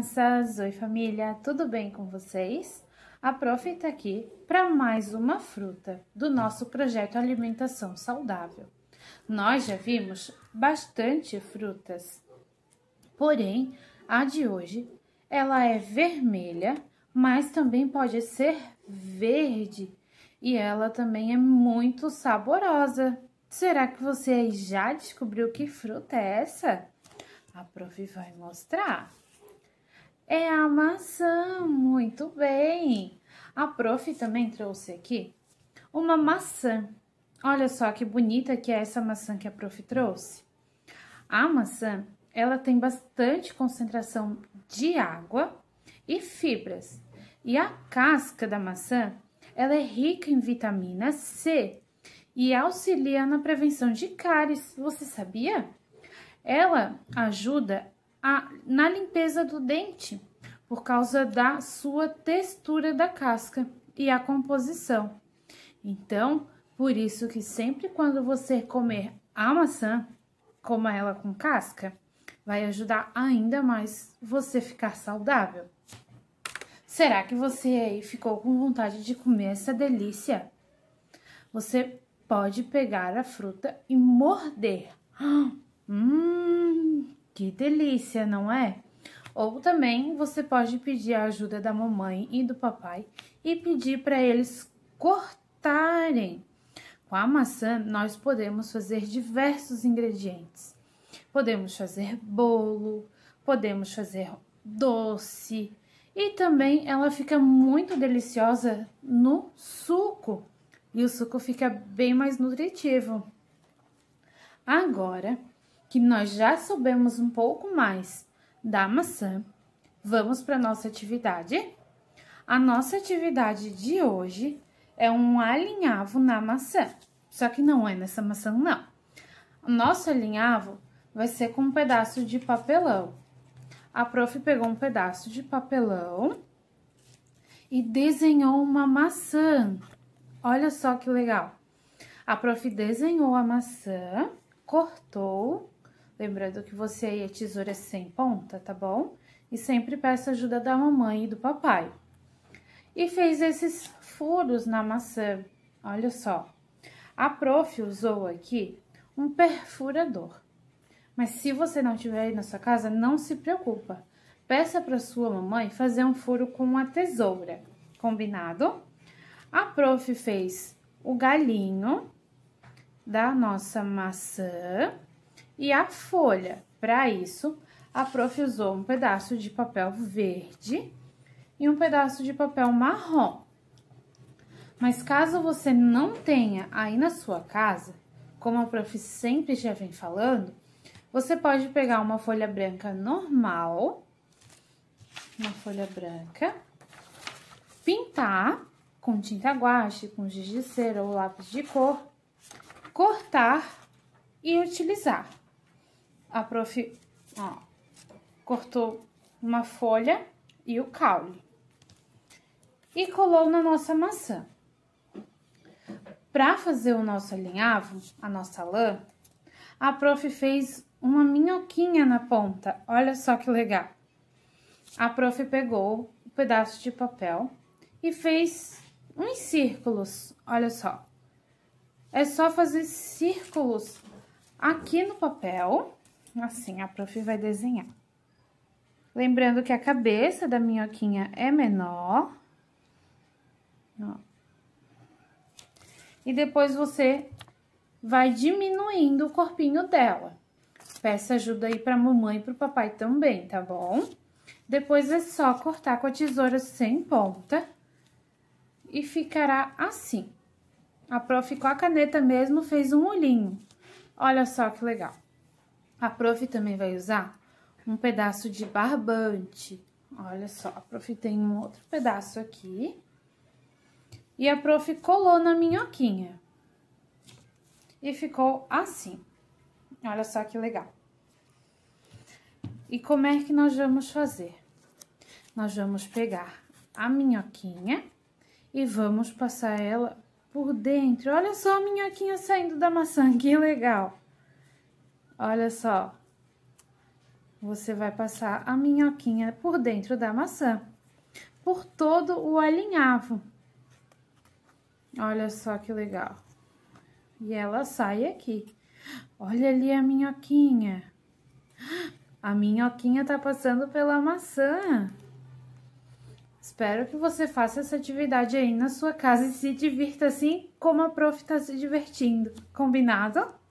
crianças! Oi, família! Tudo bem com vocês? A Prof está aqui para mais uma fruta do nosso projeto Alimentação Saudável. Nós já vimos bastante frutas, porém, a de hoje, ela é vermelha, mas também pode ser verde e ela também é muito saborosa. Será que você já descobriu que fruta é essa? A prof vai mostrar. É a maçã, muito bem. A prof também trouxe aqui uma maçã. Olha só que bonita que é essa maçã que a prof trouxe. A maçã, ela tem bastante concentração de água e fibras. E a casca da maçã, ela é rica em vitamina C e auxilia na prevenção de cáries. Você sabia? Ela ajuda a, na limpeza do dente, por causa da sua textura da casca e a composição. Então, por isso que sempre quando você comer a maçã, coma ela com casca, vai ajudar ainda mais você ficar saudável. Será que você aí ficou com vontade de comer essa delícia? Você pode pegar a fruta e morder. Hum, que delícia, não é? Ou também você pode pedir a ajuda da mamãe e do papai e pedir para eles cortarem. Com a maçã, nós podemos fazer diversos ingredientes. Podemos fazer bolo, podemos fazer doce e também ela fica muito deliciosa no suco. E o suco fica bem mais nutritivo. Agora, que nós já soubemos um pouco mais da maçã, vamos para nossa atividade? A nossa atividade de hoje é um alinhavo na maçã, só que não é nessa maçã não. O nosso alinhavo vai ser com um pedaço de papelão. A prof pegou um pedaço de papelão e desenhou uma maçã. Olha só que legal. A prof desenhou a maçã, cortou Lembrando que você aí é tesoura sem ponta, tá bom? E sempre peça ajuda da mamãe e do papai. E fez esses furos na maçã, olha só. A prof usou aqui um perfurador. Mas se você não tiver aí na sua casa, não se preocupa. Peça para sua mamãe fazer um furo com uma tesoura, combinado? A prof fez o galinho da nossa maçã e a folha. Para isso, a prof usou um pedaço de papel verde e um pedaço de papel marrom. Mas caso você não tenha aí na sua casa, como a prof sempre já vem falando, você pode pegar uma folha branca normal, uma folha branca, pintar com tinta guache, com giz de cera ou lápis de cor, cortar e utilizar a prof ó, cortou uma folha e o caule e colou na nossa maçã. Para fazer o nosso alinhavo, a nossa lã, a prof fez uma minhoquinha na ponta. Olha só que legal. A prof pegou um pedaço de papel e fez uns círculos. Olha só. É só fazer círculos aqui no papel Assim, a prof vai desenhar. Lembrando que a cabeça da minhoquinha é menor. Ó. E depois você vai diminuindo o corpinho dela. Peça ajuda aí pra mamãe e pro papai também, tá bom? Depois é só cortar com a tesoura sem ponta e ficará assim. A prof com a caneta mesmo fez um olhinho. Olha só que legal. A prof também vai usar um pedaço de barbante. Olha só, a prof tem um outro pedaço aqui. E a prof colou na minhoquinha. E ficou assim. Olha só que legal. E como é que nós vamos fazer? Nós vamos pegar a minhoquinha e vamos passar ela por dentro. Olha só a minhoquinha saindo da maçã, que legal! Olha só. Você vai passar a minhoquinha por dentro da maçã, por todo o alinhavo. Olha só que legal. E ela sai aqui. Olha ali a minhoquinha. A minhoquinha tá passando pela maçã. Espero que você faça essa atividade aí na sua casa e se divirta assim como a prof está se divertindo. Combinado?